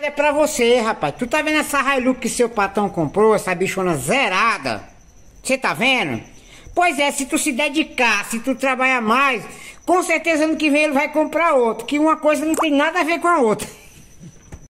É pra você, rapaz. Tu tá vendo essa Hilux que seu patrão comprou, essa bichona zerada? Você tá vendo? Pois é, se tu se dedicar, se tu trabalhar mais, com certeza ano que vem ele vai comprar outro, que uma coisa não tem nada a ver com a outra.